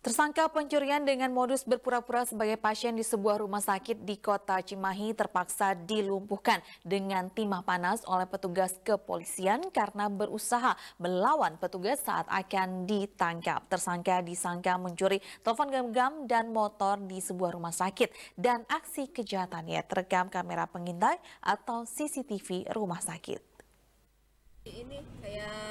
Tersangka pencurian dengan modus berpura-pura sebagai pasien di sebuah rumah sakit di kota Cimahi terpaksa dilumpuhkan dengan timah panas oleh petugas kepolisian karena berusaha melawan petugas saat akan ditangkap. Tersangka disangka mencuri telepon genggam dan motor di sebuah rumah sakit dan aksi kejahatannya terekam kamera pengintai atau CCTV rumah sakit. Ini kayak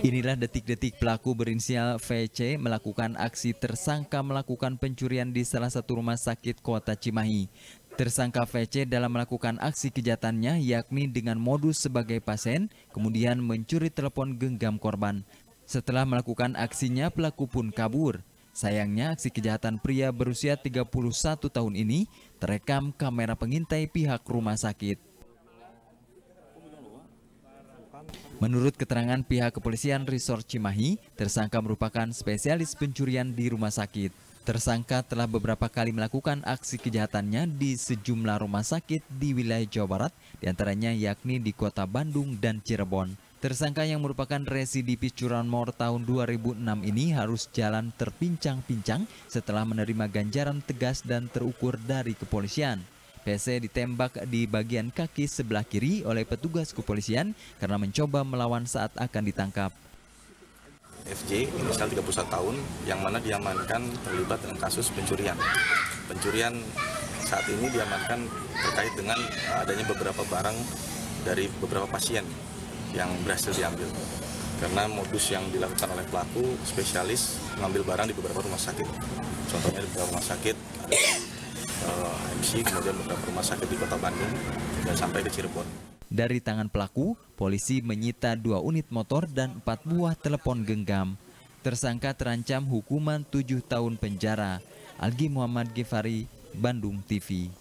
Inilah detik-detik pelaku berinisial VC melakukan aksi tersangka melakukan pencurian di salah satu rumah sakit kota Cimahi. Tersangka VC dalam melakukan aksi kejahatannya yakni dengan modus sebagai pasien, kemudian mencuri telepon genggam korban. Setelah melakukan aksinya, pelaku pun kabur. Sayangnya, aksi kejahatan pria berusia 31 tahun ini terekam kamera pengintai pihak rumah sakit. Menurut keterangan pihak kepolisian Resort Cimahi, tersangka merupakan spesialis pencurian di rumah sakit. Tersangka telah beberapa kali melakukan aksi kejahatannya di sejumlah rumah sakit di wilayah Jawa Barat, diantaranya yakni di kota Bandung dan Cirebon. Tersangka yang merupakan residivis curanmor tahun 2006 ini harus jalan terpincang-pincang setelah menerima ganjaran tegas dan terukur dari kepolisian. PC ditembak di bagian kaki sebelah kiri oleh petugas kepolisian karena mencoba melawan saat akan ditangkap. FJ, inisial 31 tahun, yang mana diamankan terlibat dalam kasus pencurian. Pencurian saat ini diamankan terkait dengan adanya beberapa barang dari beberapa pasien yang berhasil diambil. Karena modus yang dilakukan oleh pelaku spesialis mengambil barang di beberapa rumah sakit. Contohnya di beberapa rumah sakit uh, eh, MC kemudian ke rumah sakit di kota Bandung dan sampai ke Cirebon. Dari tangan pelaku, polisi menyita dua unit motor dan empat buah telepon genggam. Tersangka terancam hukuman tujuh tahun penjara. Algi Muhammad Gifari, Bandung TV.